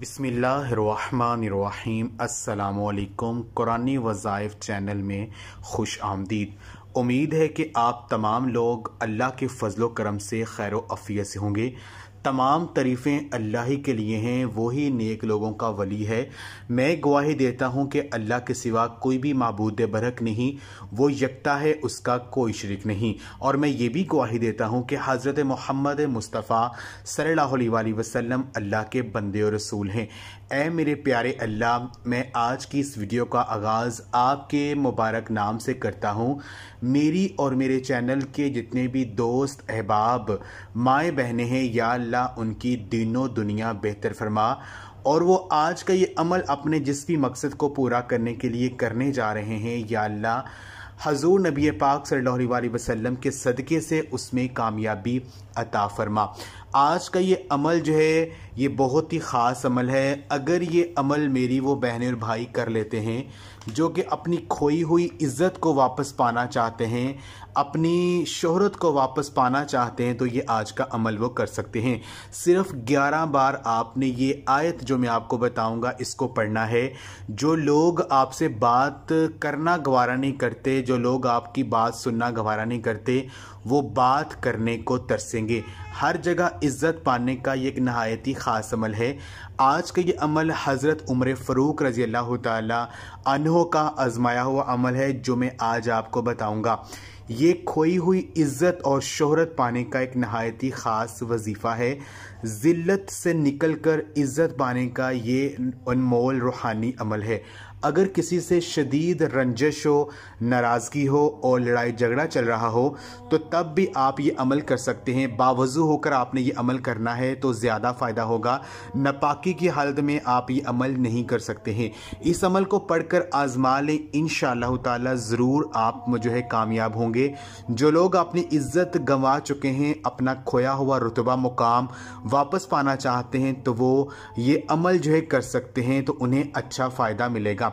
बसमीम अल्लाम कुरानी वज़ाइफ चैनल में खुश आमदीद उम्मीद है कि आप तमाम लोग अल्लाह के फ़जल करम से खैर अफियत से होंगे तमाम तरीफें अल्लाह ही के लिए हैं वही नेक लोगों का वली है मैं गवाही देता हूँ कि अल्लाह के सिवा कोई भी मबूद बरक नहीं वो यकता है उसका कोई शरीक नहीं और मैं ये भी गवाही देता हूँ कि हज़रत मोहम्मद मुस्तफ़ा सल्ला वसम अल्लाह के बंदे और रसूल हैं ए मेरे प्यारे अल्लाह मैं आज की इस वीडियो का आगाज़ आपके मुबारक नाम से करता हूँ मेरी और मेरे चैनल के जितने भी दोस्त अहबाब माए बहनें हैं या अल्लाह उनकी दिनों दुनिया बेहतर फरमा और वो आज का ये अमल अपने जिस भी मकसद को पूरा करने के लिए करने जा रहे हैं या अल्लाह हजूर नबी पाक सल्लल्लाहु अलैहि वसल्लम के सदक़े से उसमें कामयाबी अता फरमा आज का ये अमल जो है ये बहुत ही ख़ास अमल है अगर ये अमल मेरी वो बहनें और भाई कर लेते हैं जो कि अपनी खोई हुई इज़्ज़त को वापस पाना चाहते हैं अपनी शोहरत को वापस पाना चाहते हैं तो ये आज का अमल वो कर सकते हैं सिर्फ 11 बार आपने ये आयत जो मैं आपको बताऊंगा इसको पढ़ना है जो लोग आपसे बात करना गवारा नहीं करते जो लोग आपकी बात सुनना गवारा नहीं करते वो बात करने को तरसेंगे हर जगह इज़्ज़त पाने का ये एक नहायती ख़ास अमल है आज का ये अमल हज़रत उम्र फ़रूक रज़ी अल्लाह तहों का आज़माया हुआ अमल है जो मैं आज आपको बताऊँगा ये खोई हुई इज़्ज़त और शोहरत पाने का एक नहायती ख़ास वजीफ़ा है ज़िल्लत से निकल कर इज़्ज़त पाने का ये अनमोल रूहानी अमल है अगर किसी से शदीद रंजश हो नाराज़गी हो और लड़ाई झगड़ा चल रहा हो तो तब भी आप ये अमल कर सकते हैं बावजू होकर आपने ये अमल करना है तो ज़्यादा फ़ायदा होगा नपाकी की हालत में आप ये अमल नहीं कर सकते हैं इस अमल को पढ़कर आजमा लें इन ताला ज़रूर आप जो है कामयाब होंगे जो लोग अपनी इज्जत गंवा चुके हैं अपना खोया हुआ रुतबा मुकाम वापस पाना चाहते हैं तो वो ये अमल जो है कर सकते हैं तो उन्हें अच्छा फ़ायदा मिलेगा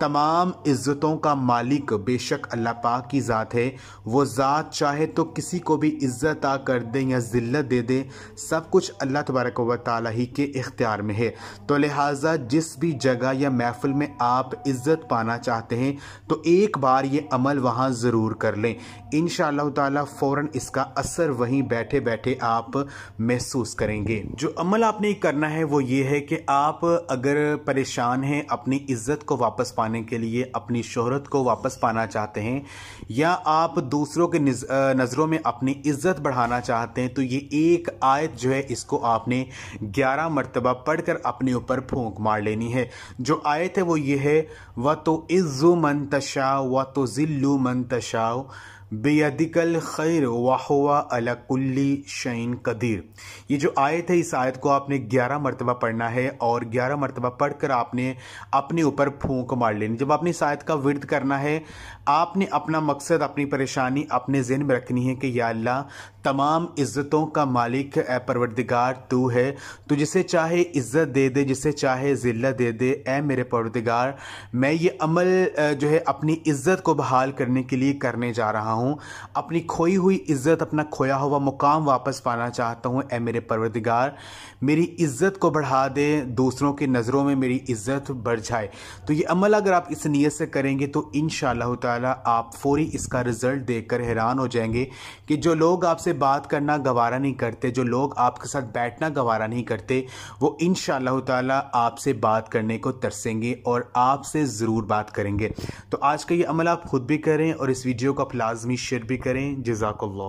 तमाम इज़्ज़तों का मालिक बेशक अल्लाह पाक की ज़ात है वो ज़ात चाहे तो किसी को भी इज़्ज़त आ कर दे या ज़िल्लत दे दे सब कुछ अल्लाह तबारक व ताली ही के इख्तियार में है तो लिहाजा जिस भी जगह या महफ़िल में आप इज़्ज़त पाना चाहते हैं तो एक बार ये अमल वहाँ ज़रूर कर लें इन ताला फ़ौरन इसका असर वहीं बैठे बैठे आप महसूस करेंगे जो अमल आपने करना है वो ये है कि आप अगर परेशान हैं अपनी इज़्ज़त को वापस पाने पाने के लिए अपनी शोहरत को वापस पाना चाहते हैं या आप दूसरों के नज़रों में अपनी इज्जत बढ़ाना चाहते हैं तो ये एक आयत जो है इसको आपने ग्यारह मरतबा पढ़कर अपने ऊपर फूंक मार लेनी है जो आयत है वो ये है व तो इज़्ज़ु मन व तो ज़िल्लु मन बेयदिकल खैर वाहवा अलाकुल्ली शैन कदीर ये जो आयत है इस आयत को आपने 11 मरतबा पढ़ना है और 11 मरतबा पढ़कर आपने अपने ऊपर फूंक मार लेनी जब आपने इस आयत का विरद करना है आपने अपना मकसद अपनी परेशानी अपने जहन में रखनी है कि या अल्लाह तमाम इज़्ज़तों का मालिक ए परवरदिगार तू है तो जिसे चाहे इज़्ज़त दे दे जिसे चाहे ज़िल्ला दे दे ए मेरे परवरदिगार मैं ये अमल जो है अपनी इज़्ज़त को बहाल करने के लिए करने जा रहा हूँ हूँ अपनी खोई हुई इज़्ज़त अपना खोया हुआ मुकाम वापस पाना चाहता हूँ ए मेरे परवरदिगार मेरी इज़्ज़त को बढ़ा दे दूसरों की नज़रों में मेरी इज़्ज़त बढ़ जाए तो ये अमल अगर आप इस नीयत से करेंगे तो इन शाह आप फौरी इसका रिज़ल्ट देख कर हैरान हो जाएंगे कि जो लोग आपसे बात करना गवारा नहीं करते जो लोग आपके साथ बैठना गवारा नहीं करते वो इन शाह आपसे बात करने को तरसेंगे और आपसे ज़रूर बात करेंगे तो आज का ये अमल आप खुद भी करें और इस वीडियो को आप लाजमी लाजमी शेयर भी करें जजाकल्ला